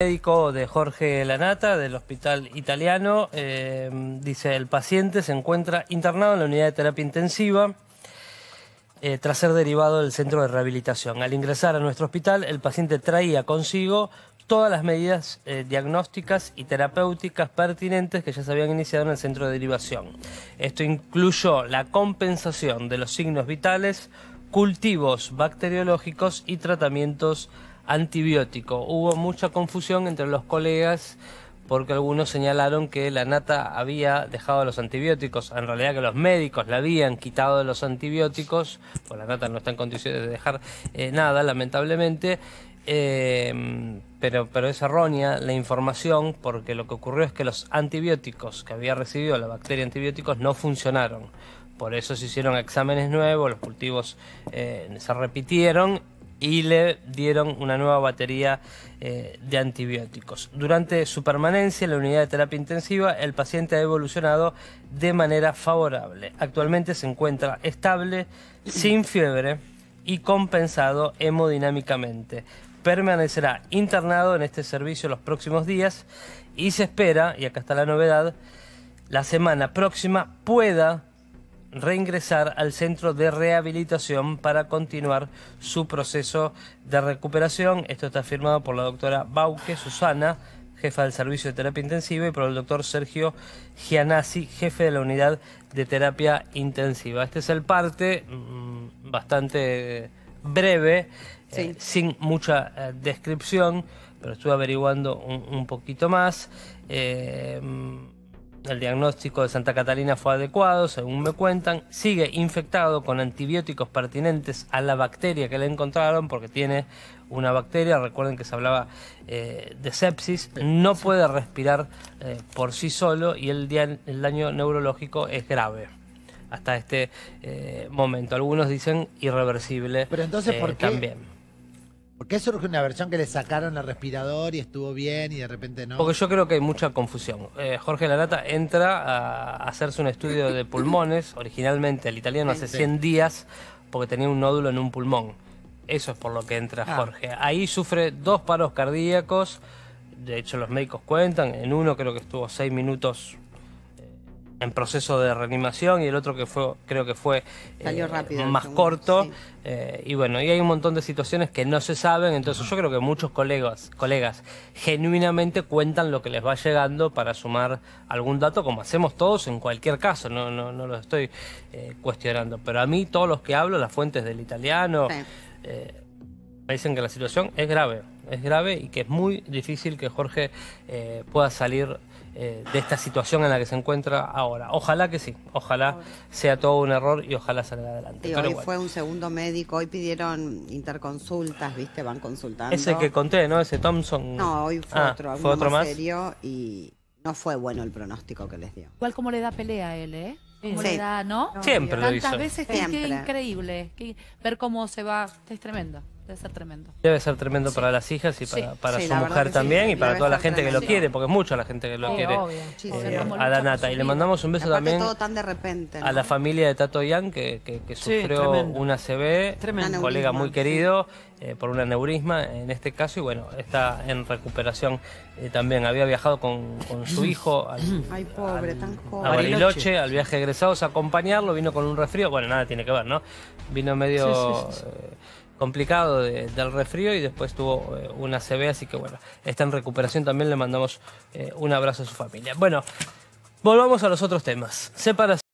médico de Jorge Lanata del Hospital Italiano eh, dice el paciente se encuentra internado en la unidad de terapia intensiva eh, tras ser derivado del centro de rehabilitación. Al ingresar a nuestro hospital el paciente traía consigo todas las medidas eh, diagnósticas y terapéuticas pertinentes que ya se habían iniciado en el centro de derivación. Esto incluyó la compensación de los signos vitales, cultivos bacteriológicos y tratamientos antibiótico. Hubo mucha confusión entre los colegas porque algunos señalaron que la nata había dejado los antibióticos, en realidad que los médicos la habían quitado de los antibióticos, pues la nata no está en condiciones de dejar eh, nada, lamentablemente, eh, pero, pero es errónea la información porque lo que ocurrió es que los antibióticos que había recibido la bacteria antibióticos no funcionaron. Por eso se hicieron exámenes nuevos, los cultivos eh, se repitieron y le dieron una nueva batería eh, de antibióticos. Durante su permanencia en la unidad de terapia intensiva, el paciente ha evolucionado de manera favorable. Actualmente se encuentra estable, sin fiebre y compensado hemodinámicamente. Permanecerá internado en este servicio los próximos días y se espera, y acá está la novedad, la semana próxima pueda reingresar al centro de rehabilitación para continuar su proceso de recuperación. Esto está firmado por la doctora Bauque Susana, jefa del servicio de terapia intensiva, y por el doctor Sergio Gianazzi, jefe de la unidad de terapia intensiva. Este es el parte mm, bastante eh, breve, eh, sin mucha eh, descripción, pero estuve averiguando un, poquito más. Mm, el diagnóstico de Santa Catalina fue adecuado, según me cuentan. Sigue infectado con antibióticos pertinentes a la bacteria que le encontraron, porque tiene una bacteria. Recuerden que se hablaba eh, de sepsis. No puede respirar eh, por sí solo y el, daño neurológico es grave hasta este eh, momento. Algunos dicen irreversible. Pero entonces, ¿por qué? También ¿Por qué surge una versión que le sacaron el respirador y estuvo bien y de repente no? Porque yo creo que hay mucha confusión. Eh, Jorge Larata entra a hacerse un estudio de pulmones, originalmente el italiano hace 100 días, porque tenía un nódulo en un pulmón. Eso es por lo que entra ah. Jorge. Ahí sufre dos paros cardíacos, de hecho los médicos cuentan, en uno creo que estuvo 6 minutos en proceso de reanimación y el otro que fue creo que fue eh, más corto eh, y bueno y hay un montón de situaciones que no se saben entonces yo creo que muchos colegas colegas genuinamente cuentan lo que les va llegando para sumar algún dato como hacemos todos en cualquier caso no no, no lo estoy eh, cuestionando pero a mí todos los que hablo las fuentes del italiano dicen que la situación es grave es grave y que es muy difícil que Jorge eh, pueda salir eh, de esta situación en la que se encuentra ahora. Ojalá que sí, ojalá sea todo un error y ojalá salga adelante. y hoy fue un segundo médico, hoy pidieron interconsultas, viste, van consultando. Ese que conté, ¿no? Ese Thompson. No, hoy fue ah, otro, fue otro más, serio y no fue bueno el pronóstico que les dio. ¿Cuál como le da pelea a él, ¿eh? ¿no? Siempre Tantas veces, Siempre. increíble. ver cómo se va, es tremendo. Debe ser tremendo. Debe ser tremendo para las hijas y para, su mujer también y para toda la gente que lo quiere, porque es mucha la gente que lo quiere. Eh, a la nata. Y le mandamos un beso también de repente, a la familia de Tato Ian, que, sufrió una CB, un colega muy querido. Eh, por un aneurisma en este caso y bueno, está en recuperación eh, también. Había viajado con, su hijo al, pobre, tan a Bariloche, al viaje egresados, a acompañarlo, vino con un resfrío, bueno, nada tiene que ver, ¿no? Vino medio complicado del refrío y después tuvo eh, una CB, así que bueno, está en recuperación también, le mandamos eh, un abrazo a su familia. Bueno, volvamos a los otros temas. Separación.